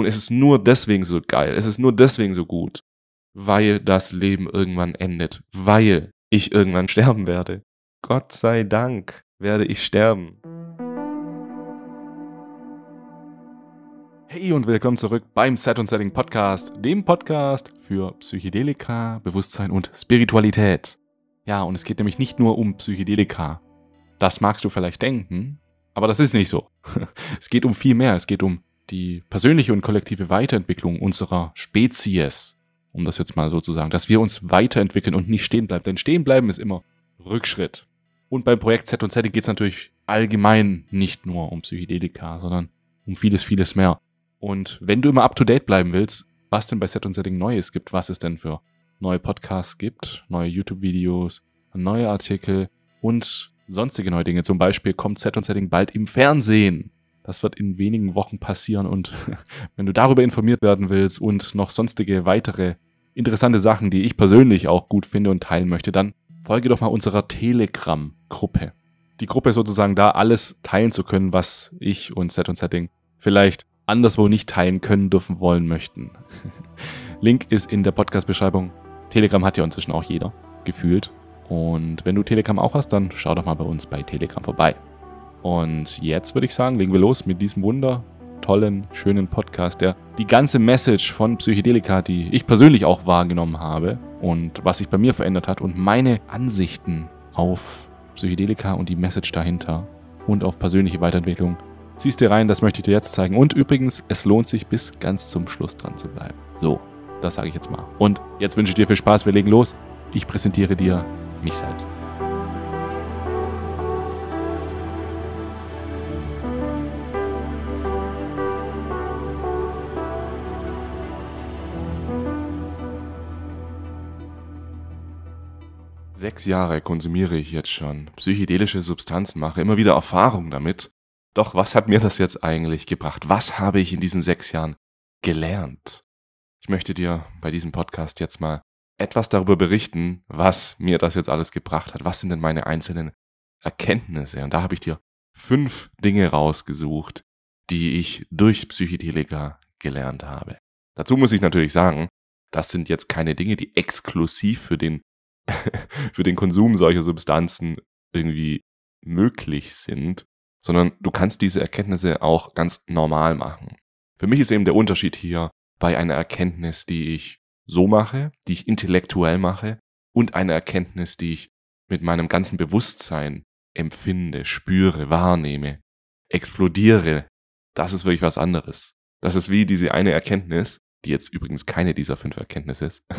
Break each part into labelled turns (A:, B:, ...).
A: Und es ist nur deswegen so geil, es ist nur deswegen so gut, weil das Leben irgendwann endet, weil ich irgendwann sterben werde. Gott sei Dank werde ich sterben. Hey und willkommen zurück beim Set und Setting Podcast, dem Podcast für Psychedelika, Bewusstsein und Spiritualität. Ja, und es geht nämlich nicht nur um Psychedelika. Das magst du vielleicht denken, aber das ist nicht so. Es geht um viel mehr. Es geht um die persönliche und kollektive Weiterentwicklung unserer Spezies, um das jetzt mal so zu sagen, dass wir uns weiterentwickeln und nicht stehen bleiben. Denn stehen bleiben ist immer Rückschritt. Und beim Projekt Z und Z geht es natürlich allgemein nicht nur um Psychedelika, sondern um vieles, vieles mehr. Und wenn du immer up-to-date bleiben willst, was denn bei Set und Setting Neues gibt, was es denn für neue Podcasts gibt, neue YouTube-Videos, neue Artikel und sonstige neue Dinge. Zum Beispiel kommt Set und Setting bald im Fernsehen. Das wird in wenigen Wochen passieren und wenn du darüber informiert werden willst und noch sonstige weitere interessante Sachen, die ich persönlich auch gut finde und teilen möchte, dann folge doch mal unserer Telegram-Gruppe. Die Gruppe ist sozusagen da, alles teilen zu können, was ich und Set und Setting vielleicht anderswo nicht teilen können, dürfen, wollen möchten. Link ist in der Podcast-Beschreibung. Telegram hat ja inzwischen auch jeder, gefühlt. Und wenn du Telegram auch hast, dann schau doch mal bei uns bei Telegram vorbei. Und jetzt würde ich sagen, legen wir los mit diesem Wunder tollen, schönen Podcast, der die ganze Message von Psychedelika, die ich persönlich auch wahrgenommen habe und was sich bei mir verändert hat und meine Ansichten auf Psychedelika und die Message dahinter und auf persönliche Weiterentwicklung. Ziehst dir rein, das möchte ich dir jetzt zeigen. Und übrigens, es lohnt sich bis ganz zum Schluss dran zu bleiben. So, das sage ich jetzt mal. Und jetzt wünsche ich dir viel Spaß, wir legen los. Ich präsentiere dir mich selbst. Sechs Jahre konsumiere ich jetzt schon psychedelische Substanzen, mache immer wieder Erfahrungen damit. Doch was hat mir das jetzt eigentlich gebracht? Was habe ich in diesen sechs Jahren gelernt? Ich möchte dir bei diesem Podcast jetzt mal etwas darüber berichten, was mir das jetzt alles gebracht hat. Was sind denn meine einzelnen Erkenntnisse? Und da habe ich dir fünf Dinge rausgesucht, die ich durch Psychedelika gelernt habe. Dazu muss ich natürlich sagen, das sind jetzt keine Dinge, die exklusiv für den für den Konsum solcher Substanzen irgendwie möglich sind, sondern du kannst diese Erkenntnisse auch ganz normal machen. Für mich ist eben der Unterschied hier bei einer Erkenntnis, die ich so mache, die ich intellektuell mache und einer Erkenntnis, die ich mit meinem ganzen Bewusstsein empfinde, spüre, wahrnehme, explodiere. Das ist wirklich was anderes. Das ist wie diese eine Erkenntnis, die jetzt übrigens keine dieser fünf Erkenntnisse ist,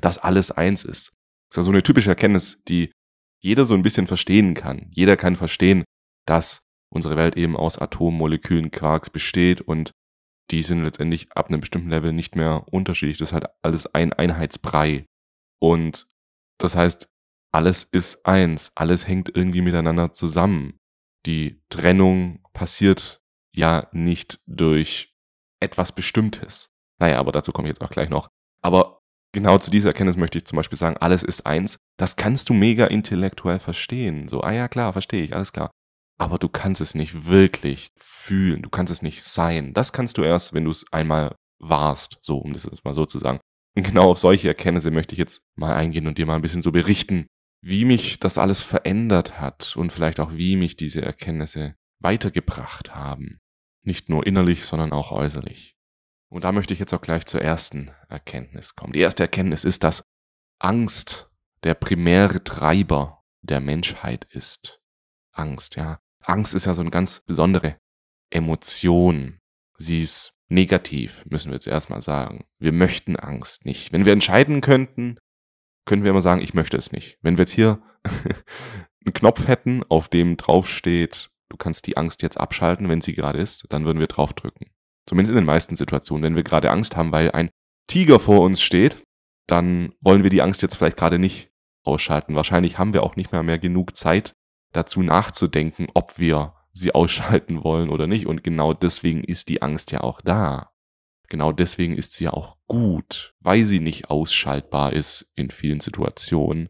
A: dass alles eins ist, das ist ja so eine typische Erkenntnis, die jeder so ein bisschen verstehen kann. Jeder kann verstehen, dass unsere Welt eben aus Atommolekülen, Quarks besteht und die sind letztendlich ab einem bestimmten Level nicht mehr unterschiedlich. Das ist halt alles ein Einheitsbrei. Und das heißt, alles ist eins, alles hängt irgendwie miteinander zusammen. Die Trennung passiert ja nicht durch etwas Bestimmtes. Naja, aber dazu komme ich jetzt auch gleich noch. Aber genau zu dieser Erkenntnis möchte ich zum Beispiel sagen, alles ist eins. Das kannst du mega intellektuell verstehen. So, ah ja, klar, verstehe ich, alles klar. Aber du kannst es nicht wirklich fühlen, du kannst es nicht sein. Das kannst du erst, wenn du es einmal warst, so, um das jetzt mal so zu sagen. Und genau auf solche Erkenntnisse möchte ich jetzt mal eingehen und dir mal ein bisschen so berichten, wie mich das alles verändert hat und vielleicht auch wie mich diese Erkenntnisse weitergebracht haben. Nicht nur innerlich, sondern auch äußerlich. Und da möchte ich jetzt auch gleich zur ersten Erkenntnis kommen. Die erste Erkenntnis ist, dass Angst der primäre Treiber der Menschheit ist. Angst, ja. Angst ist ja so eine ganz besondere Emotion. Sie ist negativ, müssen wir jetzt erstmal sagen. Wir möchten Angst nicht. Wenn wir entscheiden könnten, können wir immer sagen, ich möchte es nicht. Wenn wir jetzt hier einen Knopf hätten, auf dem draufsteht, du kannst die Angst jetzt abschalten, wenn sie gerade ist, dann würden wir draufdrücken. Zumindest in den meisten Situationen. Wenn wir gerade Angst haben, weil ein Tiger vor uns steht, dann wollen wir die Angst jetzt vielleicht gerade nicht ausschalten. Wahrscheinlich haben wir auch nicht mehr, mehr genug Zeit dazu nachzudenken, ob wir sie ausschalten wollen oder nicht. Und genau deswegen ist die Angst ja auch da. Genau deswegen ist sie ja auch gut, weil sie nicht ausschaltbar ist in vielen Situationen.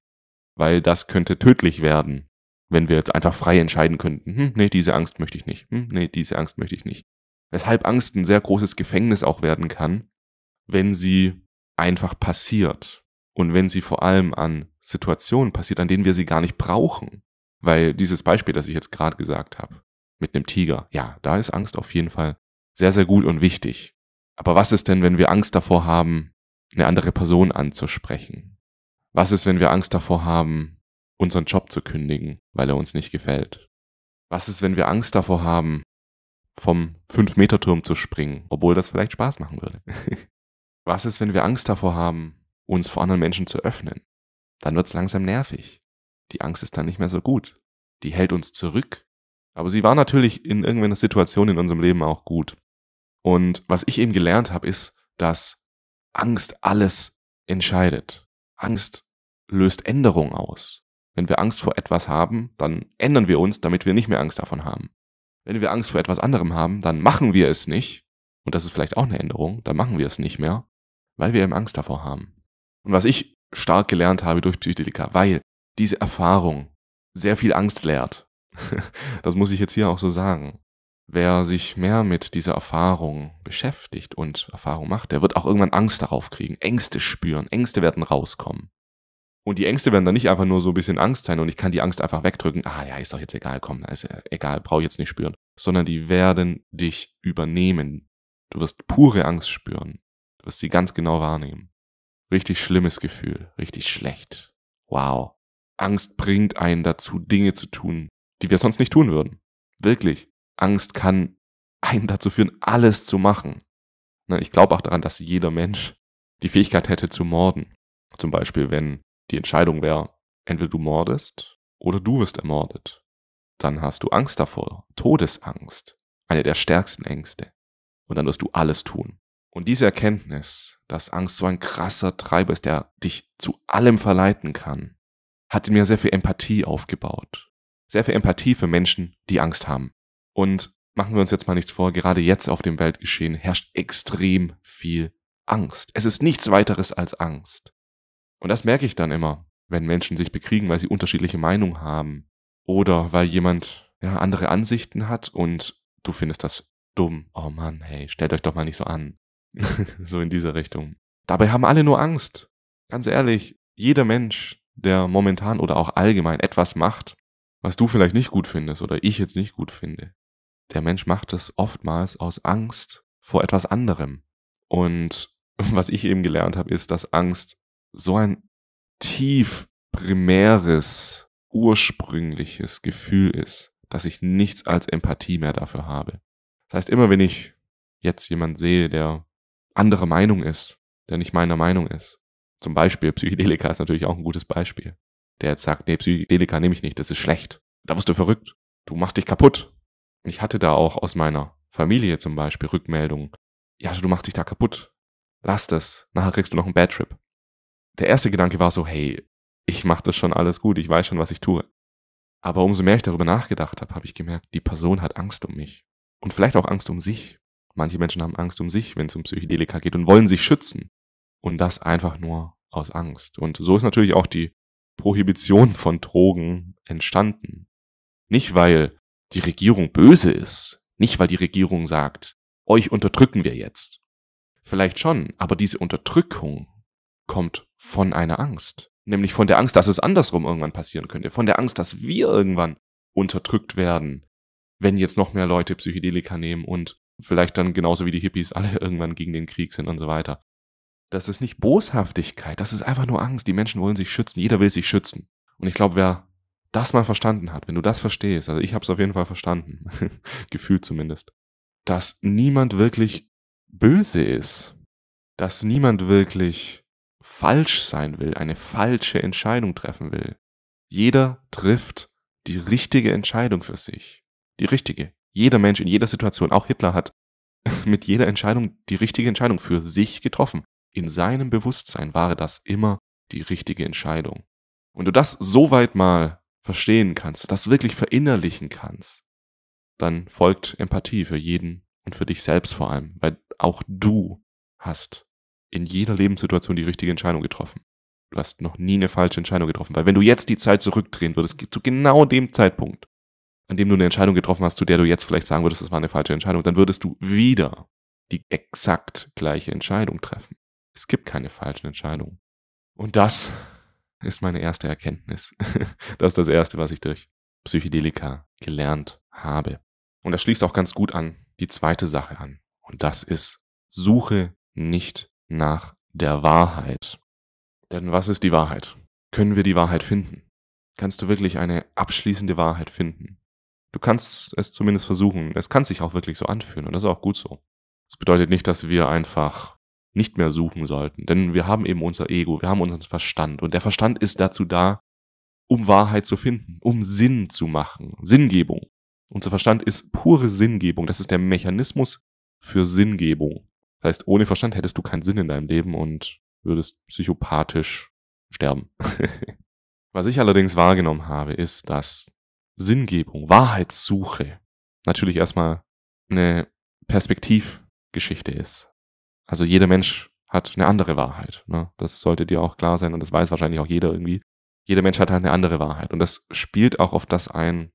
A: Weil das könnte tödlich werden, wenn wir jetzt einfach frei entscheiden könnten, hm, nee, diese Angst möchte ich nicht, hm, nee, diese Angst möchte ich nicht. Weshalb Angst ein sehr großes Gefängnis auch werden kann, wenn sie einfach passiert und wenn sie vor allem an Situationen passiert, an denen wir sie gar nicht brauchen. Weil dieses Beispiel, das ich jetzt gerade gesagt habe, mit einem Tiger, ja, da ist Angst auf jeden Fall sehr, sehr gut und wichtig. Aber was ist denn, wenn wir Angst davor haben, eine andere Person anzusprechen? Was ist, wenn wir Angst davor haben, unseren Job zu kündigen, weil er uns nicht gefällt? Was ist, wenn wir Angst davor haben, vom 5-Meter-Turm zu springen, obwohl das vielleicht Spaß machen würde. Was ist, wenn wir Angst davor haben, uns vor anderen Menschen zu öffnen? Dann wird es langsam nervig. Die Angst ist dann nicht mehr so gut. Die hält uns zurück. Aber sie war natürlich in irgendeiner Situation in unserem Leben auch gut. Und was ich eben gelernt habe, ist, dass Angst alles entscheidet. Angst löst Änderung aus. Wenn wir Angst vor etwas haben, dann ändern wir uns, damit wir nicht mehr Angst davon haben. Wenn wir Angst vor etwas anderem haben, dann machen wir es nicht. Und das ist vielleicht auch eine Änderung, dann machen wir es nicht mehr, weil wir eben Angst davor haben. Und was ich stark gelernt habe durch Psychedelika, weil diese Erfahrung sehr viel Angst lehrt. das muss ich jetzt hier auch so sagen. Wer sich mehr mit dieser Erfahrung beschäftigt und Erfahrung macht, der wird auch irgendwann Angst darauf kriegen, Ängste spüren, Ängste werden rauskommen. Und die Ängste werden dann nicht einfach nur so ein bisschen Angst sein und ich kann die Angst einfach wegdrücken. Ah ja, ist doch jetzt egal, komm, ist egal, brauche ich jetzt nicht spüren. Sondern die werden dich übernehmen. Du wirst pure Angst spüren. Du wirst sie ganz genau wahrnehmen. Richtig schlimmes Gefühl, richtig schlecht. Wow. Angst bringt einen dazu, Dinge zu tun, die wir sonst nicht tun würden. Wirklich. Angst kann einen dazu führen, alles zu machen. Ne, ich glaube auch daran, dass jeder Mensch die Fähigkeit hätte zu morden. Zum Beispiel, wenn die Entscheidung wäre, entweder du mordest oder du wirst ermordet. Dann hast du Angst davor, Todesangst, eine der stärksten Ängste. Und dann wirst du alles tun. Und diese Erkenntnis, dass Angst so ein krasser Treiber ist, der dich zu allem verleiten kann, hat in mir sehr viel Empathie aufgebaut. Sehr viel Empathie für Menschen, die Angst haben. Und machen wir uns jetzt mal nichts vor, gerade jetzt auf dem Weltgeschehen herrscht extrem viel Angst. Es ist nichts weiteres als Angst. Und das merke ich dann immer, wenn Menschen sich bekriegen, weil sie unterschiedliche Meinungen haben oder weil jemand ja, andere Ansichten hat und du findest das dumm. Oh Mann, hey, stellt euch doch mal nicht so an. so in dieser Richtung. Dabei haben alle nur Angst. Ganz ehrlich, jeder Mensch, der momentan oder auch allgemein etwas macht, was du vielleicht nicht gut findest oder ich jetzt nicht gut finde, der Mensch macht es oftmals aus Angst vor etwas anderem. Und was ich eben gelernt habe, ist, dass Angst so ein tief primäres, ursprüngliches Gefühl ist, dass ich nichts als Empathie mehr dafür habe. Das heißt, immer wenn ich jetzt jemand sehe, der anderer Meinung ist, der nicht meiner Meinung ist, zum Beispiel Psychedelika ist natürlich auch ein gutes Beispiel, der jetzt sagt, nee, Psychedelika nehme ich nicht, das ist schlecht, da wirst du verrückt, du machst dich kaputt. Ich hatte da auch aus meiner Familie zum Beispiel Rückmeldungen, ja, also du machst dich da kaputt, lass das, nachher kriegst du noch einen Bad Trip der erste Gedanke war so, hey, ich mache das schon alles gut, ich weiß schon, was ich tue. Aber umso mehr ich darüber nachgedacht habe, habe ich gemerkt, die Person hat Angst um mich. Und vielleicht auch Angst um sich. Manche Menschen haben Angst um sich, wenn es um Psychedelika geht und wollen sich schützen. Und das einfach nur aus Angst. Und so ist natürlich auch die Prohibition von Drogen entstanden. Nicht, weil die Regierung böse ist. Nicht, weil die Regierung sagt, euch unterdrücken wir jetzt. Vielleicht schon, aber diese Unterdrückung kommt von einer Angst. Nämlich von der Angst, dass es andersrum irgendwann passieren könnte. Von der Angst, dass wir irgendwann unterdrückt werden, wenn jetzt noch mehr Leute Psychedelika nehmen und vielleicht dann genauso wie die Hippies alle irgendwann gegen den Krieg sind und so weiter. Das ist nicht Boshaftigkeit, das ist einfach nur Angst. Die Menschen wollen sich schützen, jeder will sich schützen. Und ich glaube, wer das mal verstanden hat, wenn du das verstehst, also ich habe es auf jeden Fall verstanden, gefühlt zumindest, dass niemand wirklich böse ist, dass niemand wirklich falsch sein will, eine falsche Entscheidung treffen will. Jeder trifft die richtige Entscheidung für sich. Die richtige. Jeder Mensch in jeder Situation, auch Hitler hat mit jeder Entscheidung die richtige Entscheidung für sich getroffen. In seinem Bewusstsein war das immer die richtige Entscheidung. Und du das soweit mal verstehen kannst, das wirklich verinnerlichen kannst, dann folgt Empathie für jeden und für dich selbst vor allem, weil auch du hast in jeder Lebenssituation die richtige Entscheidung getroffen. Du hast noch nie eine falsche Entscheidung getroffen, weil wenn du jetzt die Zeit zurückdrehen würdest, zu genau dem Zeitpunkt, an dem du eine Entscheidung getroffen hast, zu der du jetzt vielleicht sagen würdest, das war eine falsche Entscheidung, dann würdest du wieder die exakt gleiche Entscheidung treffen. Es gibt keine falschen Entscheidungen. Und das ist meine erste Erkenntnis. Das ist das Erste, was ich durch Psychedelika gelernt habe. Und das schließt auch ganz gut an die zweite Sache an. Und das ist, suche nicht nach der Wahrheit. Denn was ist die Wahrheit? Können wir die Wahrheit finden? Kannst du wirklich eine abschließende Wahrheit finden? Du kannst es zumindest versuchen. Es kann sich auch wirklich so anfühlen und das ist auch gut so. Das bedeutet nicht, dass wir einfach nicht mehr suchen sollten, denn wir haben eben unser Ego, wir haben unseren Verstand und der Verstand ist dazu da, um Wahrheit zu finden, um Sinn zu machen, Sinngebung. Unser Verstand ist pure Sinngebung, das ist der Mechanismus für Sinngebung. Das heißt, ohne Verstand hättest du keinen Sinn in deinem Leben und würdest psychopathisch sterben. Was ich allerdings wahrgenommen habe, ist, dass Sinngebung, Wahrheitssuche natürlich erstmal eine Perspektivgeschichte ist. Also jeder Mensch hat eine andere Wahrheit. Ne? Das sollte dir auch klar sein und das weiß wahrscheinlich auch jeder irgendwie. Jeder Mensch hat halt eine andere Wahrheit und das spielt auch auf das ein,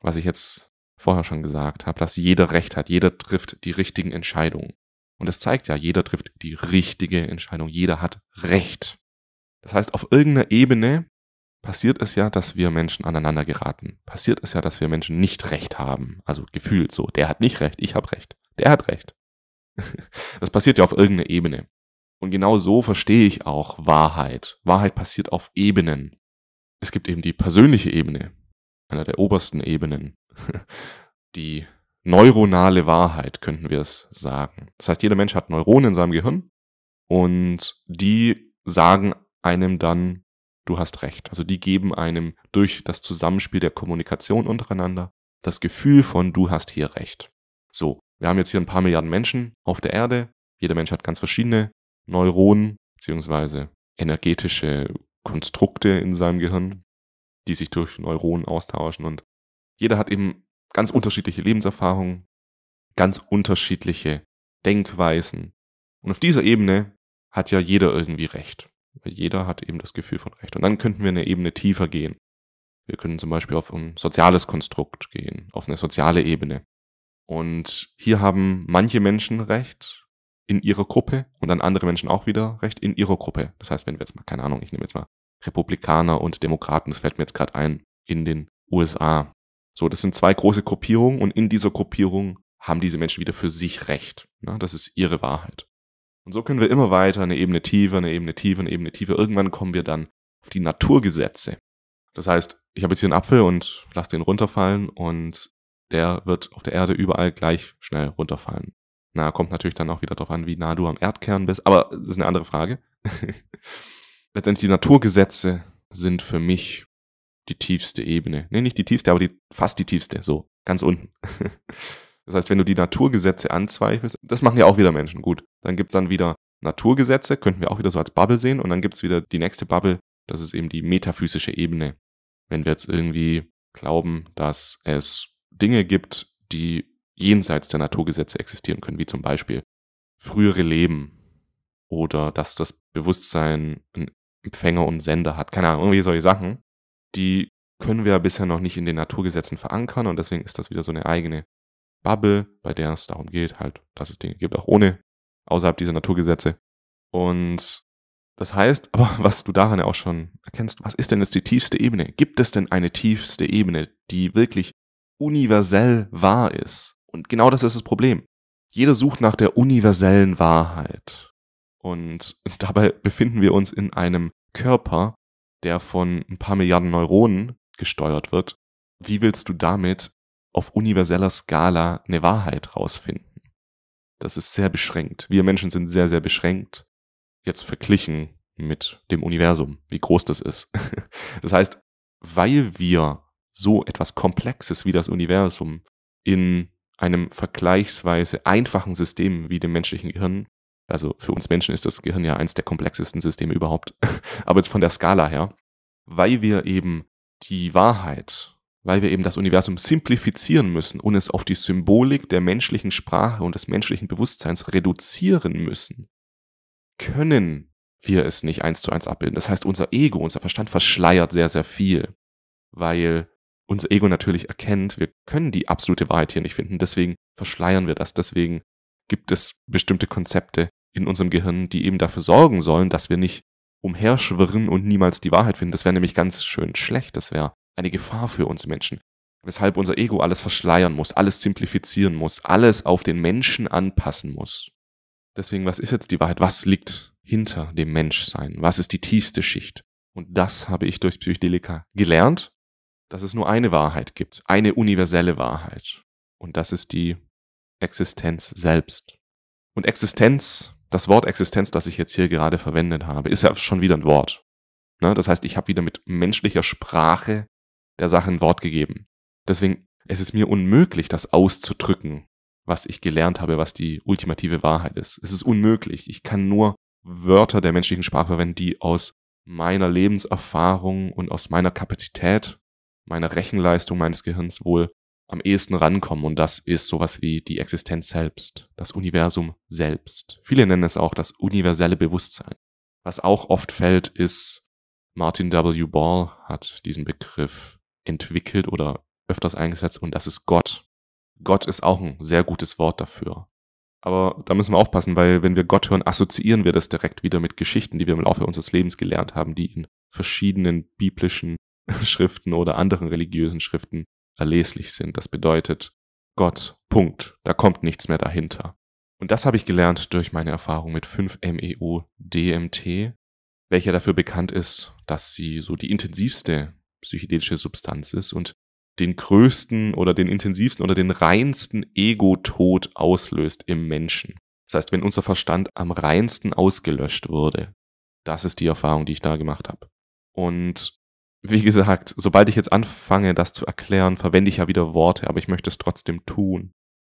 A: was ich jetzt vorher schon gesagt habe, dass jeder Recht hat, jeder trifft die richtigen Entscheidungen. Und das zeigt ja, jeder trifft die richtige Entscheidung, jeder hat Recht. Das heißt, auf irgendeiner Ebene passiert es ja, dass wir Menschen aneinander geraten. Passiert es ja, dass wir Menschen nicht recht haben. Also gefühlt so, der hat nicht recht, ich habe recht, der hat recht. Das passiert ja auf irgendeiner Ebene. Und genau so verstehe ich auch Wahrheit. Wahrheit passiert auf Ebenen. Es gibt eben die persönliche Ebene, einer der obersten Ebenen, die neuronale Wahrheit, könnten wir es sagen. Das heißt, jeder Mensch hat Neuronen in seinem Gehirn und die sagen einem dann, du hast recht. Also die geben einem durch das Zusammenspiel der Kommunikation untereinander das Gefühl von, du hast hier recht. So, wir haben jetzt hier ein paar Milliarden Menschen auf der Erde. Jeder Mensch hat ganz verschiedene Neuronen bzw. energetische Konstrukte in seinem Gehirn, die sich durch Neuronen austauschen. Und jeder hat eben Ganz unterschiedliche Lebenserfahrungen, ganz unterschiedliche Denkweisen. Und auf dieser Ebene hat ja jeder irgendwie Recht. Jeder hat eben das Gefühl von Recht. Und dann könnten wir eine Ebene tiefer gehen. Wir können zum Beispiel auf ein soziales Konstrukt gehen, auf eine soziale Ebene. Und hier haben manche Menschen Recht in ihrer Gruppe und dann andere Menschen auch wieder Recht in ihrer Gruppe. Das heißt, wenn wir jetzt mal, keine Ahnung, ich nehme jetzt mal Republikaner und Demokraten, das fällt mir jetzt gerade ein, in den USA. So, das sind zwei große Gruppierungen und in dieser Gruppierung haben diese Menschen wieder für sich Recht. Ne? Das ist ihre Wahrheit. Und so können wir immer weiter eine Ebene tiefer, eine Ebene tiefer, eine Ebene tiefer. Irgendwann kommen wir dann auf die Naturgesetze. Das heißt, ich habe jetzt hier einen Apfel und lasse den runterfallen und der wird auf der Erde überall gleich schnell runterfallen. Na, kommt natürlich dann auch wieder darauf an, wie nah du am Erdkern bist, aber das ist eine andere Frage. Letztendlich die Naturgesetze sind für mich die tiefste Ebene. Nee, nicht die tiefste, aber die, fast die tiefste, so ganz unten. das heißt, wenn du die Naturgesetze anzweifelst, das machen ja auch wieder Menschen, gut. Dann gibt es dann wieder Naturgesetze, könnten wir auch wieder so als Bubble sehen. Und dann gibt es wieder die nächste Bubble, das ist eben die metaphysische Ebene. Wenn wir jetzt irgendwie glauben, dass es Dinge gibt, die jenseits der Naturgesetze existieren können, wie zum Beispiel frühere Leben oder dass das Bewusstsein einen Empfänger und Sender hat, keine Ahnung, irgendwie solche Sachen, die können wir ja bisher noch nicht in den Naturgesetzen verankern und deswegen ist das wieder so eine eigene Bubble, bei der es darum geht, halt, dass es Dinge gibt, auch ohne, außerhalb dieser Naturgesetze. Und das heißt, aber was du daran ja auch schon erkennst, was ist denn jetzt die tiefste Ebene? Gibt es denn eine tiefste Ebene, die wirklich universell wahr ist? Und genau das ist das Problem. Jeder sucht nach der universellen Wahrheit. Und dabei befinden wir uns in einem Körper, der von ein paar Milliarden Neuronen gesteuert wird, wie willst du damit auf universeller Skala eine Wahrheit rausfinden? Das ist sehr beschränkt. Wir Menschen sind sehr, sehr beschränkt. Jetzt verglichen mit dem Universum, wie groß das ist. Das heißt, weil wir so etwas Komplexes wie das Universum in einem vergleichsweise einfachen System wie dem menschlichen Gehirn also für uns Menschen ist das Gehirn ja eins der komplexesten Systeme überhaupt. Aber jetzt von der Skala her, weil wir eben die Wahrheit, weil wir eben das Universum simplifizieren müssen und es auf die Symbolik der menschlichen Sprache und des menschlichen Bewusstseins reduzieren müssen, können wir es nicht eins zu eins abbilden. Das heißt, unser Ego, unser Verstand verschleiert sehr, sehr viel, weil unser Ego natürlich erkennt, wir können die absolute Wahrheit hier nicht finden, deswegen verschleiern wir das, deswegen gibt es bestimmte Konzepte, in unserem Gehirn, die eben dafür sorgen sollen, dass wir nicht umherschwirren und niemals die Wahrheit finden. Das wäre nämlich ganz schön schlecht. Das wäre eine Gefahr für uns Menschen. Weshalb unser Ego alles verschleiern muss, alles simplifizieren muss, alles auf den Menschen anpassen muss. Deswegen, was ist jetzt die Wahrheit? Was liegt hinter dem Menschsein? Was ist die tiefste Schicht? Und das habe ich durch Psychedelika gelernt, dass es nur eine Wahrheit gibt, eine universelle Wahrheit. Und das ist die Existenz selbst. Und Existenz das Wort Existenz, das ich jetzt hier gerade verwendet habe, ist ja schon wieder ein Wort. Ne? Das heißt, ich habe wieder mit menschlicher Sprache der Sache ein Wort gegeben. Deswegen es ist mir unmöglich, das auszudrücken, was ich gelernt habe, was die ultimative Wahrheit ist. Es ist unmöglich. Ich kann nur Wörter der menschlichen Sprache verwenden, die aus meiner Lebenserfahrung und aus meiner Kapazität, meiner Rechenleistung meines Gehirns wohl am ehesten rankommen und das ist sowas wie die Existenz selbst, das Universum selbst. Viele nennen es auch das universelle Bewusstsein. Was auch oft fällt, ist, Martin W. Ball hat diesen Begriff entwickelt oder öfters eingesetzt und das ist Gott. Gott ist auch ein sehr gutes Wort dafür. Aber da müssen wir aufpassen, weil wenn wir Gott hören, assoziieren wir das direkt wieder mit Geschichten, die wir im Laufe unseres Lebens gelernt haben, die in verschiedenen biblischen Schriften oder anderen religiösen Schriften erleslich sind. Das bedeutet Gott, Punkt. Da kommt nichts mehr dahinter. Und das habe ich gelernt durch meine Erfahrung mit 5-MEO DMT, welcher dafür bekannt ist, dass sie so die intensivste psychedelische Substanz ist und den größten oder den intensivsten oder den reinsten Ego-Tod auslöst im Menschen. Das heißt, wenn unser Verstand am reinsten ausgelöscht würde, das ist die Erfahrung, die ich da gemacht habe. Und wie gesagt, sobald ich jetzt anfange, das zu erklären, verwende ich ja wieder Worte, aber ich möchte es trotzdem tun.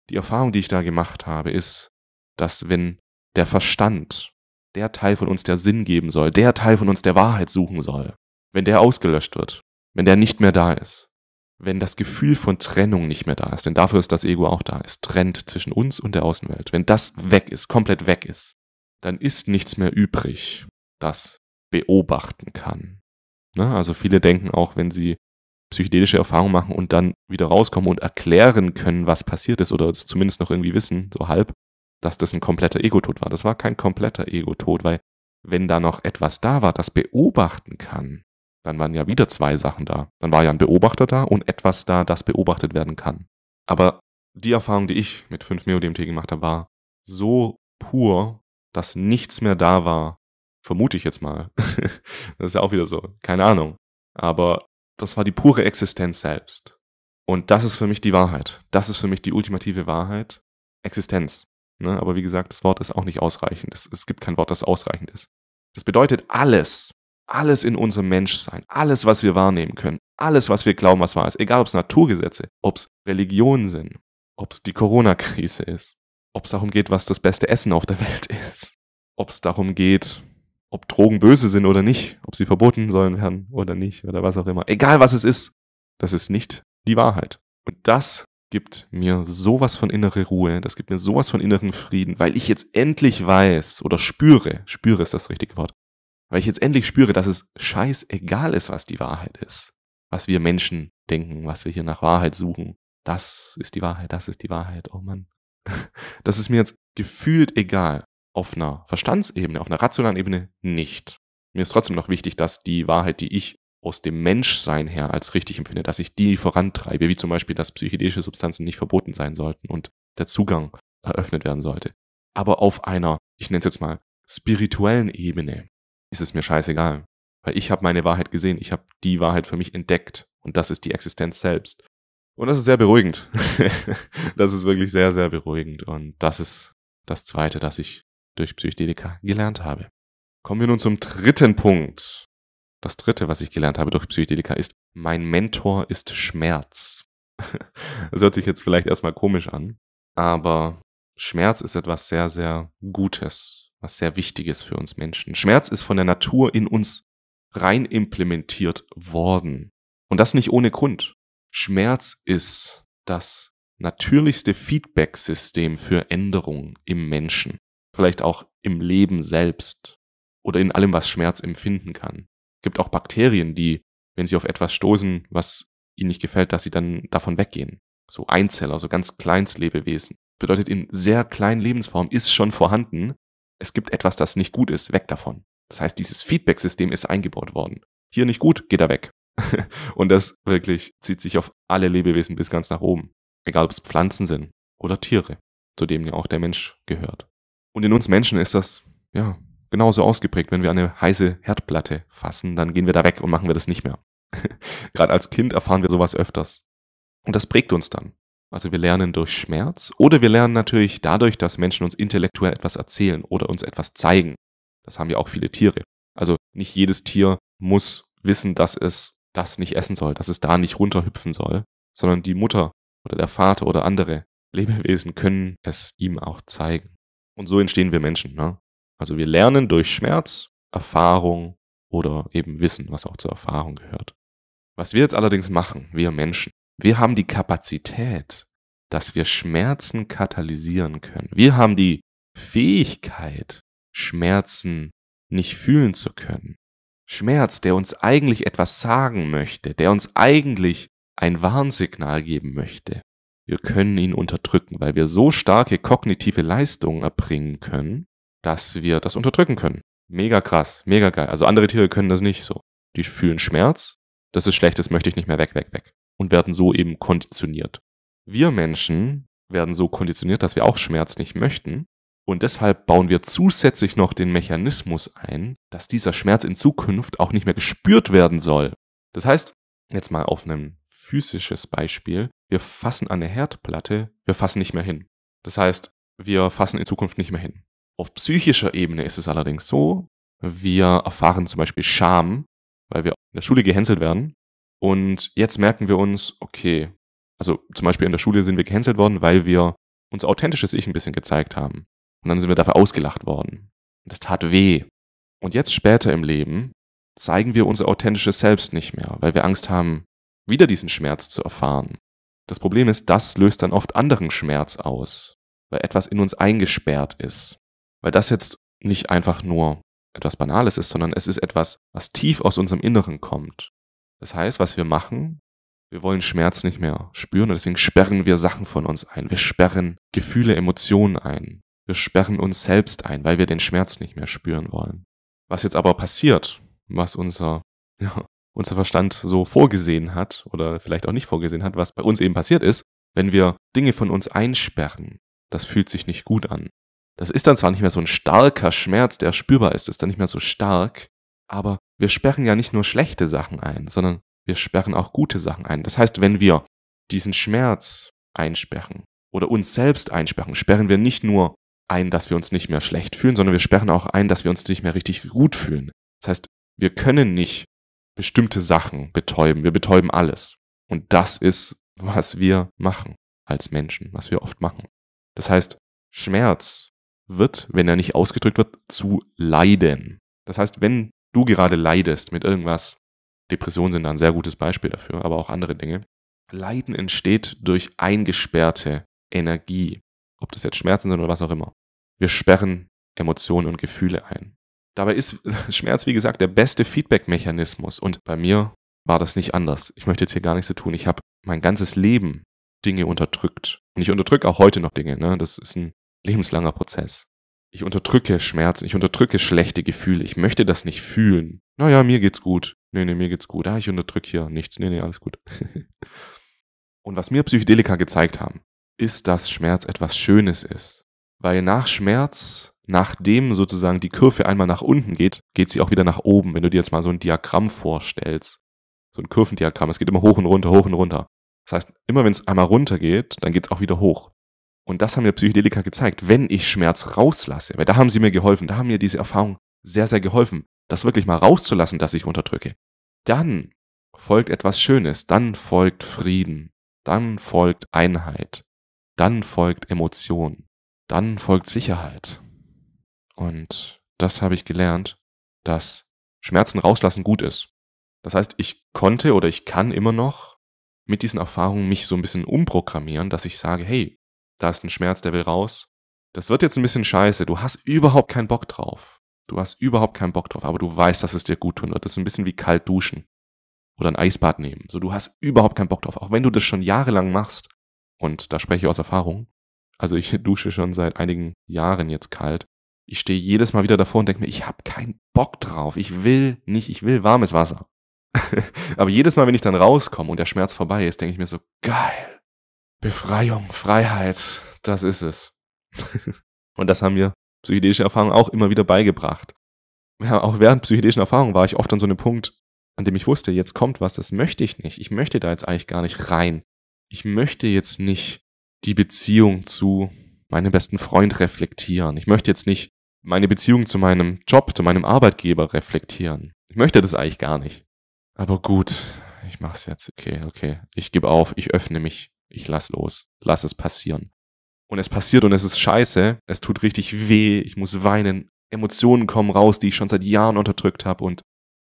A: Die Erfahrung, die ich da gemacht habe, ist, dass wenn der Verstand, der Teil von uns, der Sinn geben soll, der Teil von uns, der Wahrheit suchen soll, wenn der ausgelöscht wird, wenn der nicht mehr da ist, wenn das Gefühl von Trennung nicht mehr da ist, denn dafür ist das Ego auch da, es trennt zwischen uns und der Außenwelt, wenn das weg ist, komplett weg ist, dann ist nichts mehr übrig, das beobachten kann. Ne? Also viele denken auch, wenn sie psychedelische Erfahrungen machen und dann wieder rauskommen und erklären können, was passiert ist oder es zumindest noch irgendwie wissen, so halb, dass das ein kompletter Egotod war. Das war kein kompletter Egotod, weil wenn da noch etwas da war, das beobachten kann, dann waren ja wieder zwei Sachen da. Dann war ja ein Beobachter da und etwas da, das beobachtet werden kann. Aber die Erfahrung, die ich mit 5 MeoDMT gemacht habe, war so pur, dass nichts mehr da war, Vermute ich jetzt mal. das ist ja auch wieder so. Keine Ahnung. Aber das war die pure Existenz selbst. Und das ist für mich die Wahrheit. Das ist für mich die ultimative Wahrheit. Existenz. Ne? Aber wie gesagt, das Wort ist auch nicht ausreichend. Es, es gibt kein Wort, das ausreichend ist. Das bedeutet alles. Alles in unserem Menschsein. Alles, was wir wahrnehmen können. Alles, was wir glauben, was wahr ist. Egal, ob es Naturgesetze, ob es Religionen sind, ob es die Corona-Krise ist, ob es darum geht, was das beste Essen auf der Welt ist, ob es darum geht, ob Drogen böse sind oder nicht, ob sie verboten sollen werden oder nicht oder was auch immer. Egal was es ist, das ist nicht die Wahrheit. Und das gibt mir sowas von innere Ruhe, das gibt mir sowas von inneren Frieden, weil ich jetzt endlich weiß oder spüre, spüre ist das richtige Wort, weil ich jetzt endlich spüre, dass es scheißegal ist, was die Wahrheit ist, was wir Menschen denken, was wir hier nach Wahrheit suchen. Das ist die Wahrheit, das ist die Wahrheit, oh Mann. Das ist mir jetzt gefühlt egal auf einer Verstandsebene, auf einer rationalen Ebene nicht. Mir ist trotzdem noch wichtig, dass die Wahrheit, die ich aus dem Menschsein her als richtig empfinde, dass ich die vorantreibe, wie zum Beispiel, dass psychedelische Substanzen nicht verboten sein sollten und der Zugang eröffnet werden sollte. Aber auf einer, ich nenne es jetzt mal, spirituellen Ebene ist es mir scheißegal. Weil ich habe meine Wahrheit gesehen, ich habe die Wahrheit für mich entdeckt und das ist die Existenz selbst. Und das ist sehr beruhigend. das ist wirklich sehr, sehr beruhigend. Und das ist das Zweite, das ich durch Psychedelika gelernt habe. Kommen wir nun zum dritten Punkt. Das dritte, was ich gelernt habe durch Psychedelika, ist, mein Mentor ist Schmerz. Das hört sich jetzt vielleicht erstmal komisch an, aber Schmerz ist etwas sehr, sehr Gutes, was sehr Wichtiges für uns Menschen. Schmerz ist von der Natur in uns rein implementiert worden. Und das nicht ohne Grund. Schmerz ist das natürlichste Feedback-System für Änderungen im Menschen vielleicht auch im Leben selbst oder in allem, was Schmerz empfinden kann. Es gibt auch Bakterien, die, wenn sie auf etwas stoßen, was ihnen nicht gefällt, dass sie dann davon weggehen. So Einzeller, so ganz Kleinstlebewesen. Bedeutet, in sehr kleinen Lebensformen ist schon vorhanden, es gibt etwas, das nicht gut ist, weg davon. Das heißt, dieses Feedback-System ist eingebaut worden. Hier nicht gut, geht er weg. Und das wirklich zieht sich auf alle Lebewesen bis ganz nach oben. Egal, ob es Pflanzen sind oder Tiere, zu denen ja auch der Mensch gehört. Und in uns Menschen ist das, ja, genauso ausgeprägt. Wenn wir eine heiße Herdplatte fassen, dann gehen wir da weg und machen wir das nicht mehr. Gerade als Kind erfahren wir sowas öfters. Und das prägt uns dann. Also wir lernen durch Schmerz oder wir lernen natürlich dadurch, dass Menschen uns intellektuell etwas erzählen oder uns etwas zeigen. Das haben ja auch viele Tiere. Also nicht jedes Tier muss wissen, dass es das nicht essen soll, dass es da nicht runterhüpfen soll, sondern die Mutter oder der Vater oder andere Lebewesen können es ihm auch zeigen. Und so entstehen wir Menschen. Ne? Also wir lernen durch Schmerz, Erfahrung oder eben Wissen, was auch zur Erfahrung gehört. Was wir jetzt allerdings machen, wir Menschen, wir haben die Kapazität, dass wir Schmerzen katalysieren können. Wir haben die Fähigkeit, Schmerzen nicht fühlen zu können. Schmerz, der uns eigentlich etwas sagen möchte, der uns eigentlich ein Warnsignal geben möchte, wir können ihn unterdrücken, weil wir so starke kognitive Leistungen erbringen können, dass wir das unterdrücken können. Mega krass, mega geil. Also andere Tiere können das nicht so. Die fühlen Schmerz, das ist schlecht, das möchte ich nicht mehr weg, weg, weg. Und werden so eben konditioniert. Wir Menschen werden so konditioniert, dass wir auch Schmerz nicht möchten. Und deshalb bauen wir zusätzlich noch den Mechanismus ein, dass dieser Schmerz in Zukunft auch nicht mehr gespürt werden soll. Das heißt, jetzt mal auf einem physisches Beispiel wir fassen an der Herdplatte, wir fassen nicht mehr hin. Das heißt, wir fassen in Zukunft nicht mehr hin. Auf psychischer Ebene ist es allerdings so, wir erfahren zum Beispiel Scham, weil wir in der Schule gehänselt werden. Und jetzt merken wir uns, okay, also zum Beispiel in der Schule sind wir gehänselt worden, weil wir unser authentisches Ich ein bisschen gezeigt haben. Und dann sind wir dafür ausgelacht worden. Und das tat weh. Und jetzt später im Leben zeigen wir unser authentisches Selbst nicht mehr, weil wir Angst haben, wieder diesen Schmerz zu erfahren. Das Problem ist, das löst dann oft anderen Schmerz aus, weil etwas in uns eingesperrt ist. Weil das jetzt nicht einfach nur etwas Banales ist, sondern es ist etwas, was tief aus unserem Inneren kommt. Das heißt, was wir machen, wir wollen Schmerz nicht mehr spüren und deswegen sperren wir Sachen von uns ein. Wir sperren Gefühle, Emotionen ein. Wir sperren uns selbst ein, weil wir den Schmerz nicht mehr spüren wollen. Was jetzt aber passiert, was unser ja, unser Verstand so vorgesehen hat oder vielleicht auch nicht vorgesehen hat, was bei uns eben passiert ist, wenn wir Dinge von uns einsperren. Das fühlt sich nicht gut an. Das ist dann zwar nicht mehr so ein starker Schmerz, der spürbar ist, ist dann nicht mehr so stark, aber wir sperren ja nicht nur schlechte Sachen ein, sondern wir sperren auch gute Sachen ein. Das heißt, wenn wir diesen Schmerz einsperren oder uns selbst einsperren, sperren wir nicht nur ein, dass wir uns nicht mehr schlecht fühlen, sondern wir sperren auch ein, dass wir uns nicht mehr richtig gut fühlen. Das heißt, wir können nicht bestimmte Sachen betäuben. Wir betäuben alles. Und das ist, was wir machen als Menschen, was wir oft machen. Das heißt, Schmerz wird, wenn er nicht ausgedrückt wird, zu leiden. Das heißt, wenn du gerade leidest mit irgendwas, Depressionen sind da ein sehr gutes Beispiel dafür, aber auch andere Dinge. Leiden entsteht durch eingesperrte Energie. Ob das jetzt Schmerzen sind oder was auch immer. Wir sperren Emotionen und Gefühle ein. Dabei ist Schmerz, wie gesagt, der beste Feedback-Mechanismus. Und bei mir war das nicht anders. Ich möchte jetzt hier gar nichts so zu tun. Ich habe mein ganzes Leben Dinge unterdrückt. Und ich unterdrücke auch heute noch Dinge. Ne? Das ist ein lebenslanger Prozess. Ich unterdrücke Schmerzen, ich unterdrücke schlechte Gefühle. Ich möchte das nicht fühlen. Naja, mir geht's gut. Nee, nee, mir geht's gut. Ah, ich unterdrücke hier nichts. Nee, nee, alles gut. Und was mir Psychedelika gezeigt haben, ist, dass Schmerz etwas Schönes ist. Weil nach Schmerz nachdem sozusagen die Kurve einmal nach unten geht, geht sie auch wieder nach oben, wenn du dir jetzt mal so ein Diagramm vorstellst. So ein Kurvendiagramm. Es geht immer hoch und runter, hoch und runter. Das heißt, immer wenn es einmal runter geht, dann geht es auch wieder hoch. Und das haben mir Psychedelika gezeigt, wenn ich Schmerz rauslasse. Weil da haben sie mir geholfen, da haben mir diese Erfahrung sehr, sehr geholfen, das wirklich mal rauszulassen, dass ich unterdrücke. Dann folgt etwas Schönes, dann folgt Frieden, dann folgt Einheit, dann folgt Emotion, dann folgt Sicherheit. Und das habe ich gelernt, dass Schmerzen rauslassen gut ist. Das heißt, ich konnte oder ich kann immer noch mit diesen Erfahrungen mich so ein bisschen umprogrammieren, dass ich sage, hey, da ist ein Schmerz, der will raus. Das wird jetzt ein bisschen scheiße. Du hast überhaupt keinen Bock drauf. Du hast überhaupt keinen Bock drauf, aber du weißt, dass es dir gut tun wird. Das ist ein bisschen wie kalt duschen oder ein Eisbad nehmen. So, du hast überhaupt keinen Bock drauf, auch wenn du das schon jahrelang machst. Und da spreche ich aus Erfahrung. Also ich dusche schon seit einigen Jahren jetzt kalt ich stehe jedes Mal wieder davor und denke mir, ich habe keinen Bock drauf. Ich will nicht, ich will warmes Wasser. Aber jedes Mal, wenn ich dann rauskomme und der Schmerz vorbei ist, denke ich mir so, geil. Befreiung, Freiheit, das ist es. und das haben mir psychedelische Erfahrungen auch immer wieder beigebracht. Ja, auch während psychedelischen Erfahrungen war ich oft an so einem Punkt, an dem ich wusste, jetzt kommt was, das möchte ich nicht. Ich möchte da jetzt eigentlich gar nicht rein. Ich möchte jetzt nicht die Beziehung zu meinen besten Freund reflektieren. Ich möchte jetzt nicht meine Beziehung zu meinem Job, zu meinem Arbeitgeber reflektieren. Ich möchte das eigentlich gar nicht. Aber gut, ich mach's jetzt. Okay, okay. Ich gebe auf, ich öffne mich, ich lass los, lass es passieren. Und es passiert und es ist scheiße, es tut richtig weh, ich muss weinen, Emotionen kommen raus, die ich schon seit Jahren unterdrückt habe und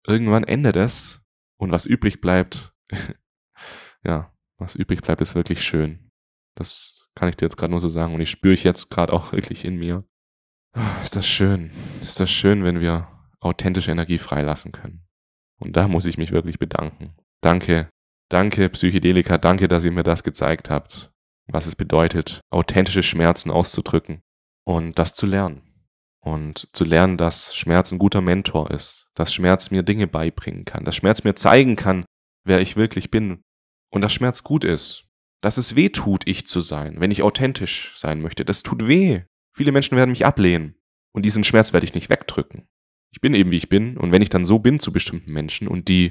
A: irgendwann endet es und was übrig bleibt, ja, was übrig bleibt, ist wirklich schön. Das kann ich dir jetzt gerade nur so sagen. Und ich spüre ich jetzt gerade auch wirklich in mir. Ist das schön. Ist das schön, wenn wir authentische Energie freilassen können. Und da muss ich mich wirklich bedanken. Danke, danke Psychedelika, danke, dass ihr mir das gezeigt habt, was es bedeutet, authentische Schmerzen auszudrücken und das zu lernen. Und zu lernen, dass Schmerz ein guter Mentor ist, dass Schmerz mir Dinge beibringen kann, dass Schmerz mir zeigen kann, wer ich wirklich bin und dass Schmerz gut ist dass es weh tut, ich zu sein, wenn ich authentisch sein möchte. Das tut weh. Viele Menschen werden mich ablehnen. Und diesen Schmerz werde ich nicht wegdrücken. Ich bin eben, wie ich bin. Und wenn ich dann so bin zu bestimmten Menschen und die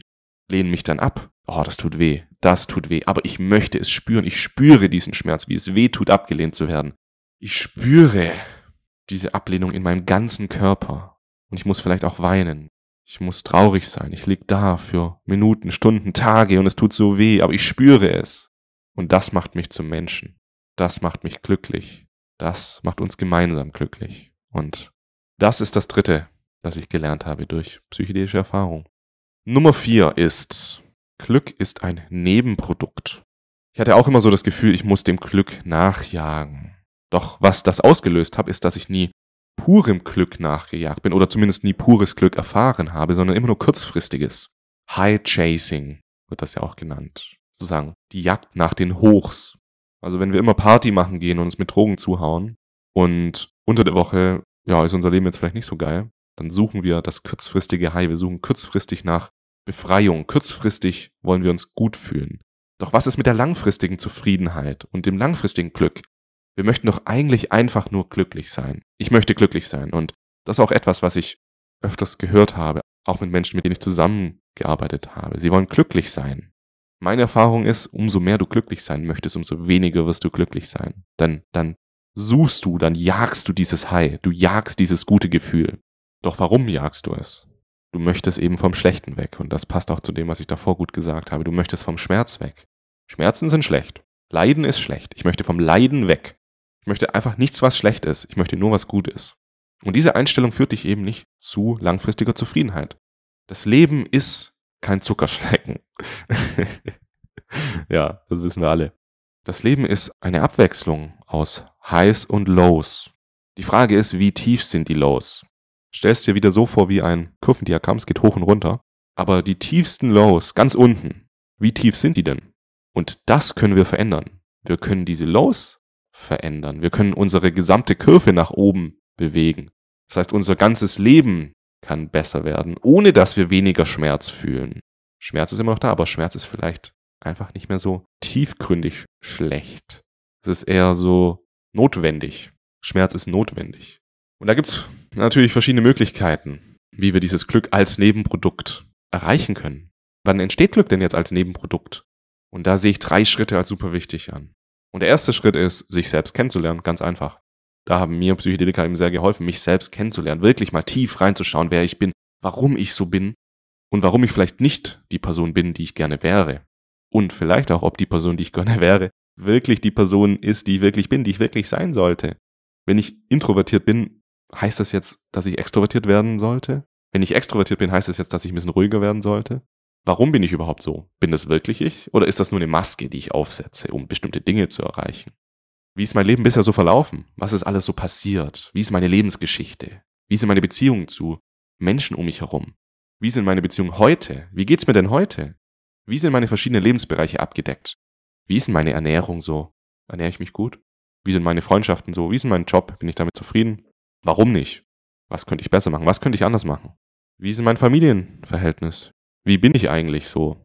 A: lehnen mich dann ab, oh, das tut weh, das tut weh. Aber ich möchte es spüren. Ich spüre diesen Schmerz, wie es weh tut, abgelehnt zu werden. Ich spüre diese Ablehnung in meinem ganzen Körper. Und ich muss vielleicht auch weinen. Ich muss traurig sein. Ich liege da für Minuten, Stunden, Tage und es tut so weh, aber ich spüre es. Und das macht mich zum Menschen. Das macht mich glücklich. Das macht uns gemeinsam glücklich. Und das ist das Dritte, das ich gelernt habe durch psychedelische Erfahrung. Nummer vier ist, Glück ist ein Nebenprodukt. Ich hatte auch immer so das Gefühl, ich muss dem Glück nachjagen. Doch was das ausgelöst hat, ist, dass ich nie purem Glück nachgejagt bin oder zumindest nie pures Glück erfahren habe, sondern immer nur kurzfristiges. High Chasing wird das ja auch genannt sozusagen die Jagd nach den Hochs. Also wenn wir immer Party machen gehen und uns mit Drogen zuhauen und unter der Woche, ja, ist unser Leben jetzt vielleicht nicht so geil, dann suchen wir das kurzfristige High. Wir suchen kurzfristig nach Befreiung. Kurzfristig wollen wir uns gut fühlen. Doch was ist mit der langfristigen Zufriedenheit und dem langfristigen Glück? Wir möchten doch eigentlich einfach nur glücklich sein. Ich möchte glücklich sein. Und das ist auch etwas, was ich öfters gehört habe, auch mit Menschen, mit denen ich zusammengearbeitet habe. Sie wollen glücklich sein. Meine Erfahrung ist, umso mehr du glücklich sein möchtest, umso weniger wirst du glücklich sein. Dann, dann suchst du, dann jagst du dieses High, du jagst dieses gute Gefühl. Doch warum jagst du es? Du möchtest eben vom Schlechten weg und das passt auch zu dem, was ich davor gut gesagt habe. Du möchtest vom Schmerz weg. Schmerzen sind schlecht. Leiden ist schlecht. Ich möchte vom Leiden weg. Ich möchte einfach nichts, was schlecht ist. Ich möchte nur, was gut ist. Und diese Einstellung führt dich eben nicht zu langfristiger Zufriedenheit. Das Leben ist kein Zuckerschlecken. ja, das wissen wir alle. Das Leben ist eine Abwechslung aus Highs und Lows. Die Frage ist, wie tief sind die Lows? Stellst dir wieder so vor wie ein Kurvendiagramm, es geht hoch und runter. Aber die tiefsten Lows, ganz unten, wie tief sind die denn? Und das können wir verändern. Wir können diese Lows verändern. Wir können unsere gesamte Kurve nach oben bewegen. Das heißt, unser ganzes Leben kann besser werden, ohne dass wir weniger Schmerz fühlen. Schmerz ist immer noch da, aber Schmerz ist vielleicht einfach nicht mehr so tiefgründig schlecht. Es ist eher so notwendig. Schmerz ist notwendig. Und da gibt es natürlich verschiedene Möglichkeiten, wie wir dieses Glück als Nebenprodukt erreichen können. Wann entsteht Glück denn jetzt als Nebenprodukt? Und da sehe ich drei Schritte als super wichtig an. Und der erste Schritt ist, sich selbst kennenzulernen, ganz einfach da haben mir Psychedelika eben sehr geholfen, mich selbst kennenzulernen, wirklich mal tief reinzuschauen, wer ich bin, warum ich so bin und warum ich vielleicht nicht die Person bin, die ich gerne wäre. Und vielleicht auch, ob die Person, die ich gerne wäre, wirklich die Person ist, die ich wirklich bin, die ich wirklich sein sollte. Wenn ich introvertiert bin, heißt das jetzt, dass ich extrovertiert werden sollte? Wenn ich extrovertiert bin, heißt das jetzt, dass ich ein bisschen ruhiger werden sollte? Warum bin ich überhaupt so? Bin das wirklich ich? Oder ist das nur eine Maske, die ich aufsetze, um bestimmte Dinge zu erreichen? Wie ist mein Leben bisher so verlaufen? Was ist alles so passiert? Wie ist meine Lebensgeschichte? Wie sind meine Beziehungen zu Menschen um mich herum? Wie sind meine Beziehungen heute? Wie geht's mir denn heute? Wie sind meine verschiedenen Lebensbereiche abgedeckt? Wie ist meine Ernährung so? Ernähre ich mich gut? Wie sind meine Freundschaften so? Wie ist mein Job? Bin ich damit zufrieden? Warum nicht? Was könnte ich besser machen? Was könnte ich anders machen? Wie ist mein Familienverhältnis? Wie bin ich eigentlich so?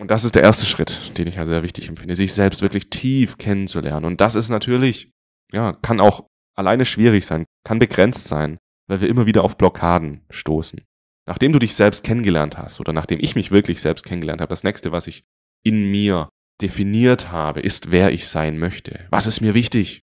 A: Und das ist der erste Schritt, den ich ja sehr wichtig empfinde, sich selbst wirklich tief kennenzulernen. Und das ist natürlich, ja, kann auch alleine schwierig sein, kann begrenzt sein, weil wir immer wieder auf Blockaden stoßen. Nachdem du dich selbst kennengelernt hast oder nachdem ich mich wirklich selbst kennengelernt habe, das nächste, was ich in mir definiert habe, ist, wer ich sein möchte. Was ist mir wichtig?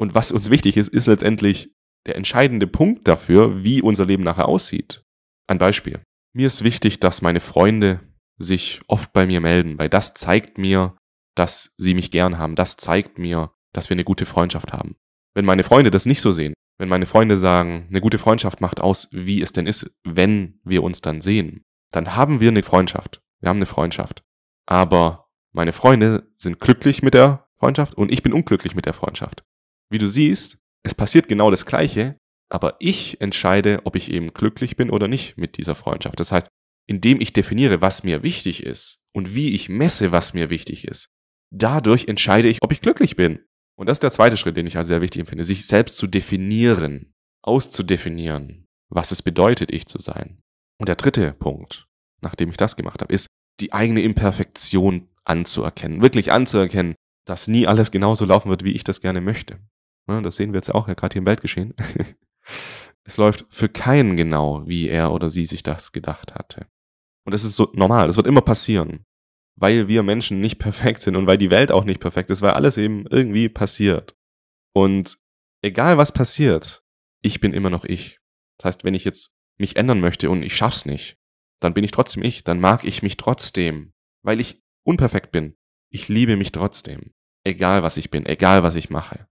A: Und was uns wichtig ist, ist letztendlich der entscheidende Punkt dafür, wie unser Leben nachher aussieht. Ein Beispiel. Mir ist wichtig, dass meine Freunde sich oft bei mir melden, weil das zeigt mir, dass sie mich gern haben. Das zeigt mir, dass wir eine gute Freundschaft haben. Wenn meine Freunde das nicht so sehen, wenn meine Freunde sagen, eine gute Freundschaft macht aus, wie es denn ist, wenn wir uns dann sehen, dann haben wir eine Freundschaft. Wir haben eine Freundschaft. Aber meine Freunde sind glücklich mit der Freundschaft und ich bin unglücklich mit der Freundschaft. Wie du siehst, es passiert genau das Gleiche, aber ich entscheide, ob ich eben glücklich bin oder nicht mit dieser Freundschaft. Das heißt, indem ich definiere, was mir wichtig ist und wie ich messe, was mir wichtig ist, dadurch entscheide ich, ob ich glücklich bin. Und das ist der zweite Schritt, den ich als sehr wichtig empfinde, sich selbst zu definieren, auszudefinieren, was es bedeutet, ich zu sein. Und der dritte Punkt, nachdem ich das gemacht habe, ist, die eigene Imperfektion anzuerkennen, wirklich anzuerkennen, dass nie alles genauso laufen wird, wie ich das gerne möchte. Ne, das sehen wir jetzt auch ja gerade hier im Weltgeschehen. es läuft für keinen genau, wie er oder sie sich das gedacht hatte. Und das ist so normal, das wird immer passieren, weil wir Menschen nicht perfekt sind und weil die Welt auch nicht perfekt ist, weil alles eben irgendwie passiert. Und egal was passiert, ich bin immer noch ich. Das heißt, wenn ich jetzt mich ändern möchte und ich schaff's nicht, dann bin ich trotzdem ich, dann mag ich mich trotzdem, weil ich unperfekt bin. Ich liebe mich trotzdem, egal was ich bin, egal was ich mache.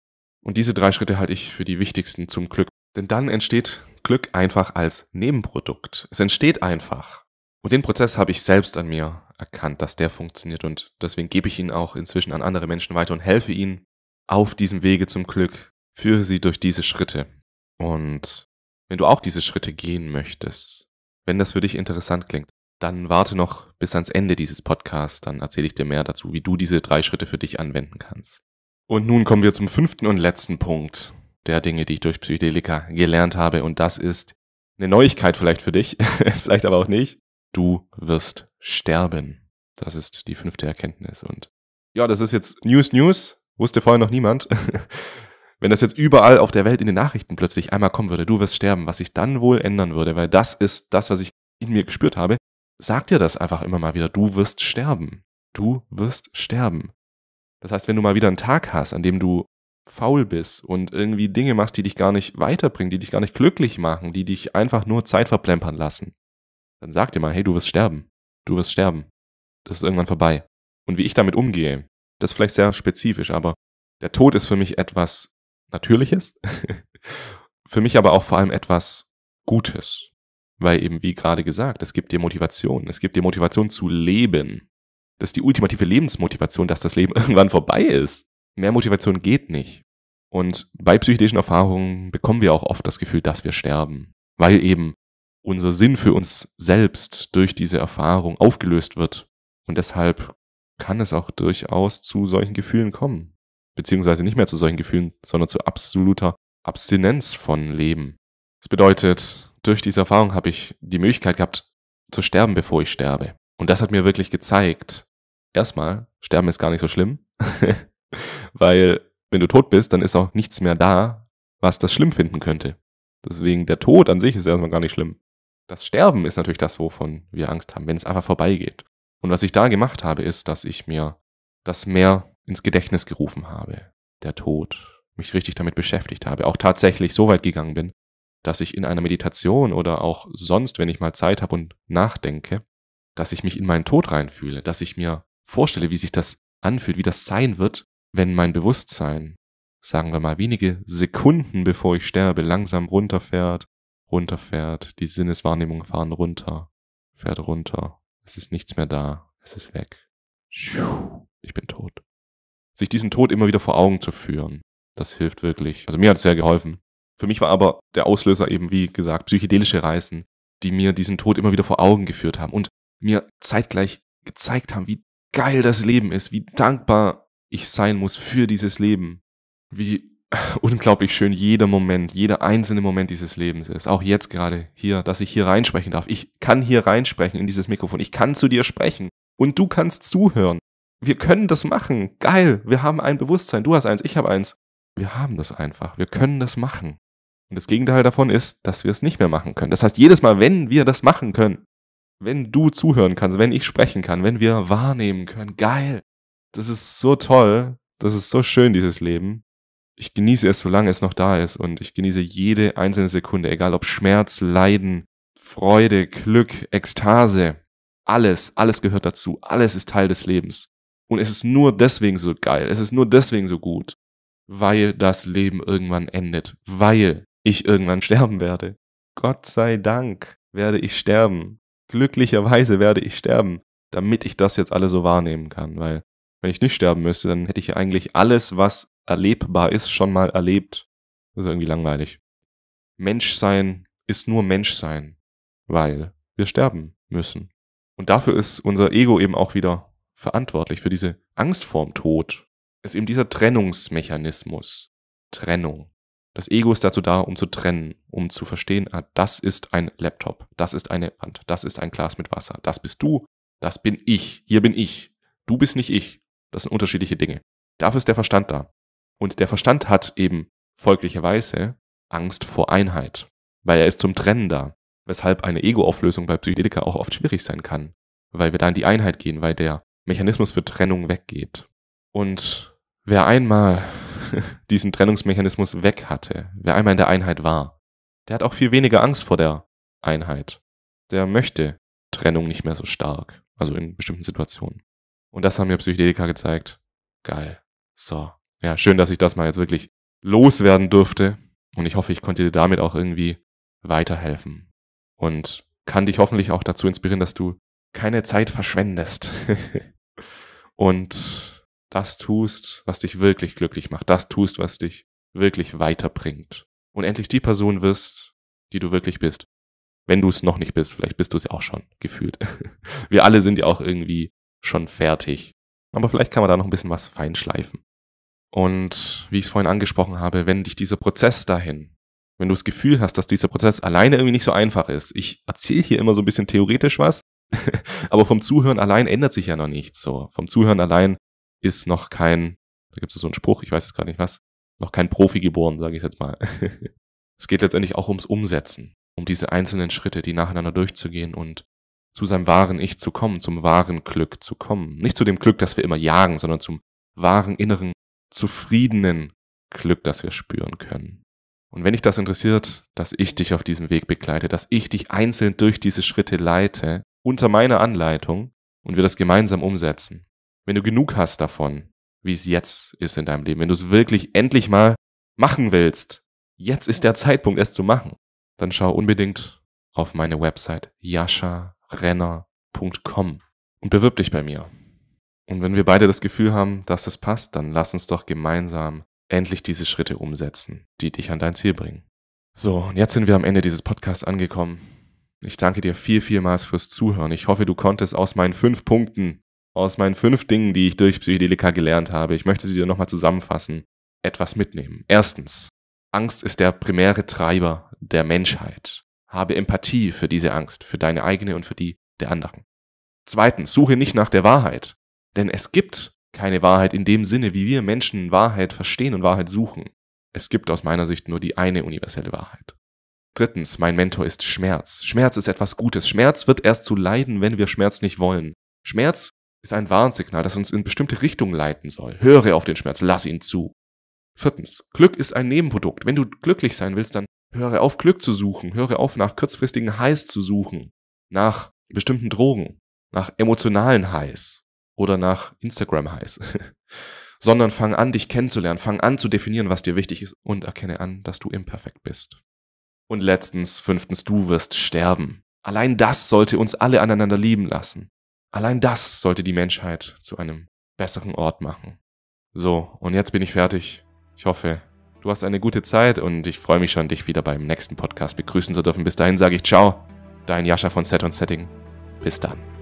A: Und diese drei Schritte halte ich für die wichtigsten zum Glück. Denn dann entsteht Glück einfach als Nebenprodukt. Es entsteht einfach. Und den Prozess habe ich selbst an mir erkannt, dass der funktioniert und deswegen gebe ich ihn auch inzwischen an andere Menschen weiter und helfe ihnen auf diesem Wege zum Glück, führe sie durch diese Schritte. Und wenn du auch diese Schritte gehen möchtest, wenn das für dich interessant klingt, dann warte noch bis ans Ende dieses Podcasts, dann erzähle ich dir mehr dazu, wie du diese drei Schritte für dich anwenden kannst. Und nun kommen wir zum fünften und letzten Punkt der Dinge, die ich durch Psychedelika gelernt habe und das ist eine Neuigkeit vielleicht für dich, vielleicht aber auch nicht du wirst sterben. Das ist die fünfte Erkenntnis. Und ja, das ist jetzt News News, wusste vorher noch niemand. Wenn das jetzt überall auf der Welt in den Nachrichten plötzlich einmal kommen würde, du wirst sterben, was sich dann wohl ändern würde, weil das ist das, was ich in mir gespürt habe, sag dir das einfach immer mal wieder, du wirst sterben. Du wirst sterben. Das heißt, wenn du mal wieder einen Tag hast, an dem du faul bist und irgendwie Dinge machst, die dich gar nicht weiterbringen, die dich gar nicht glücklich machen, die dich einfach nur Zeit verplempern lassen, dann sag dir mal, hey, du wirst sterben. Du wirst sterben. Das ist irgendwann vorbei. Und wie ich damit umgehe, das ist vielleicht sehr spezifisch, aber der Tod ist für mich etwas Natürliches, für mich aber auch vor allem etwas Gutes. Weil eben, wie gerade gesagt, es gibt dir Motivation. Es gibt dir Motivation zu leben. Das ist die ultimative Lebensmotivation, dass das Leben irgendwann vorbei ist. Mehr Motivation geht nicht. Und bei psychedelischen Erfahrungen bekommen wir auch oft das Gefühl, dass wir sterben. Weil eben unser Sinn für uns selbst durch diese Erfahrung aufgelöst wird. Und deshalb kann es auch durchaus zu solchen Gefühlen kommen. Beziehungsweise nicht mehr zu solchen Gefühlen, sondern zu absoluter Abstinenz von Leben. Das bedeutet, durch diese Erfahrung habe ich die Möglichkeit gehabt, zu sterben, bevor ich sterbe. Und das hat mir wirklich gezeigt, erstmal, sterben ist gar nicht so schlimm, weil wenn du tot bist, dann ist auch nichts mehr da, was das schlimm finden könnte. Deswegen der Tod an sich ist erstmal gar nicht schlimm das Sterben ist natürlich das, wovon wir Angst haben, wenn es einfach vorbeigeht. Und was ich da gemacht habe, ist, dass ich mir das mehr ins Gedächtnis gerufen habe. Der Tod. Mich richtig damit beschäftigt habe. Auch tatsächlich so weit gegangen bin, dass ich in einer Meditation oder auch sonst, wenn ich mal Zeit habe und nachdenke, dass ich mich in meinen Tod reinfühle, dass ich mir vorstelle, wie sich das anfühlt, wie das sein wird, wenn mein Bewusstsein, sagen wir mal wenige Sekunden bevor ich sterbe, langsam runterfährt, runterfährt, die Sinneswahrnehmung fahren runter, fährt runter. Es ist nichts mehr da, es ist weg. Ich bin tot. Sich diesen Tod immer wieder vor Augen zu führen, das hilft wirklich. Also mir hat es sehr geholfen. Für mich war aber der Auslöser eben, wie gesagt, psychedelische Reisen, die mir diesen Tod immer wieder vor Augen geführt haben und mir zeitgleich gezeigt haben, wie geil das Leben ist, wie dankbar ich sein muss für dieses Leben, wie unglaublich schön jeder Moment, jeder einzelne Moment dieses Lebens ist. Auch jetzt gerade hier, dass ich hier reinsprechen darf. Ich kann hier reinsprechen in dieses Mikrofon. Ich kann zu dir sprechen und du kannst zuhören. Wir können das machen. Geil. Wir haben ein Bewusstsein. Du hast eins, ich habe eins. Wir haben das einfach. Wir können das machen. Und das Gegenteil davon ist, dass wir es nicht mehr machen können. Das heißt, jedes Mal, wenn wir das machen können, wenn du zuhören kannst, wenn ich sprechen kann, wenn wir wahrnehmen können, geil. Das ist so toll. Das ist so schön, dieses Leben ich genieße es, solange es noch da ist. Und ich genieße jede einzelne Sekunde, egal ob Schmerz, Leiden, Freude, Glück, Ekstase. Alles, alles gehört dazu. Alles ist Teil des Lebens. Und es ist nur deswegen so geil. Es ist nur deswegen so gut. Weil das Leben irgendwann endet. Weil ich irgendwann sterben werde. Gott sei Dank werde ich sterben. Glücklicherweise werde ich sterben, damit ich das jetzt alle so wahrnehmen kann. Weil wenn ich nicht sterben müsste, dann hätte ich ja eigentlich alles, was erlebbar ist, schon mal erlebt. Das ist irgendwie langweilig. Menschsein ist nur Menschsein, weil wir sterben müssen. Und dafür ist unser Ego eben auch wieder verantwortlich, für diese Angst vorm Tod. Ist eben dieser Trennungsmechanismus. Trennung. Das Ego ist dazu da, um zu trennen, um zu verstehen, ah, das ist ein Laptop, das ist eine Wand, das ist ein Glas mit Wasser, das bist du, das bin ich, hier bin ich, du bist nicht ich. Das sind unterschiedliche Dinge. Dafür ist der Verstand da. Und der Verstand hat eben folglicherweise Angst vor Einheit, weil er ist zum Trennen da, weshalb eine Ego-Auflösung bei Psychedelika auch oft schwierig sein kann, weil wir da in die Einheit gehen, weil der Mechanismus für Trennung weggeht. Und wer einmal diesen Trennungsmechanismus weg hatte, wer einmal in der Einheit war, der hat auch viel weniger Angst vor der Einheit. Der möchte Trennung nicht mehr so stark, also in bestimmten Situationen. Und das haben mir Psychedelika gezeigt. Geil. So, ja, schön, dass ich das mal jetzt wirklich loswerden durfte. Und ich hoffe, ich konnte dir damit auch irgendwie weiterhelfen. Und kann dich hoffentlich auch dazu inspirieren, dass du keine Zeit verschwendest. und das tust, was dich wirklich glücklich macht. Das tust, was dich wirklich weiterbringt. Und endlich die Person wirst, die du wirklich bist. Wenn du es noch nicht bist, vielleicht bist du es ja auch schon gefühlt. Wir alle sind ja auch irgendwie schon fertig. Aber vielleicht kann man da noch ein bisschen was feinschleifen. Und wie ich es vorhin angesprochen habe, wenn dich dieser Prozess dahin, wenn du das Gefühl hast, dass dieser Prozess alleine irgendwie nicht so einfach ist, ich erzähle hier immer so ein bisschen theoretisch was, aber vom Zuhören allein ändert sich ja noch nichts. So, vom Zuhören allein ist noch kein, da gibt es so einen Spruch, ich weiß jetzt gerade nicht was, noch kein Profi geboren, sage ich jetzt mal. es geht letztendlich auch ums Umsetzen, um diese einzelnen Schritte, die nacheinander durchzugehen und zu seinem wahren Ich zu kommen, zum wahren Glück zu kommen. Nicht zu dem Glück, das wir immer jagen, sondern zum wahren inneren zufriedenen Glück, das wir spüren können. Und wenn dich das interessiert, dass ich dich auf diesem Weg begleite, dass ich dich einzeln durch diese Schritte leite, unter meiner Anleitung, und wir das gemeinsam umsetzen. Wenn du genug hast davon, wie es jetzt ist in deinem Leben, wenn du es wirklich endlich mal machen willst, jetzt ist der Zeitpunkt, es zu machen, dann schau unbedingt auf meine Website yasharenner.com und bewirb dich bei mir. Und wenn wir beide das Gefühl haben, dass das passt, dann lass uns doch gemeinsam endlich diese Schritte umsetzen, die dich an dein Ziel bringen. So, und jetzt sind wir am Ende dieses Podcasts angekommen. Ich danke dir viel, vielmals fürs Zuhören. Ich hoffe, du konntest aus meinen fünf Punkten, aus meinen fünf Dingen, die ich durch Psychedelika gelernt habe, ich möchte sie dir nochmal zusammenfassen, etwas mitnehmen. Erstens, Angst ist der primäre Treiber der Menschheit. Habe Empathie für diese Angst, für deine eigene und für die der anderen. Zweitens, suche nicht nach der Wahrheit, denn es gibt keine Wahrheit in dem Sinne, wie wir Menschen Wahrheit verstehen und Wahrheit suchen. Es gibt aus meiner Sicht nur die eine universelle Wahrheit. Drittens, mein Mentor ist Schmerz. Schmerz ist etwas Gutes. Schmerz wird erst zu leiden, wenn wir Schmerz nicht wollen. Schmerz ist ein Warnsignal, das uns in bestimmte Richtungen leiten soll. Höre auf den Schmerz, lass ihn zu. Viertens, Glück ist ein Nebenprodukt. Wenn du glücklich sein willst, dann höre auf, Glück zu suchen. Höre auf, nach kurzfristigen Heiß zu suchen. Nach bestimmten Drogen. Nach emotionalen Heiß oder nach Instagram heiß, sondern fang an, dich kennenzulernen, fang an zu definieren, was dir wichtig ist und erkenne an, dass du imperfekt bist. Und letztens, fünftens, du wirst sterben. Allein das sollte uns alle aneinander lieben lassen. Allein das sollte die Menschheit zu einem besseren Ort machen. So, und jetzt bin ich fertig. Ich hoffe, du hast eine gute Zeit und ich freue mich schon, dich wieder beim nächsten Podcast begrüßen zu dürfen. Bis dahin sage ich ciao, dein Jascha von Set on Setting. Bis dann.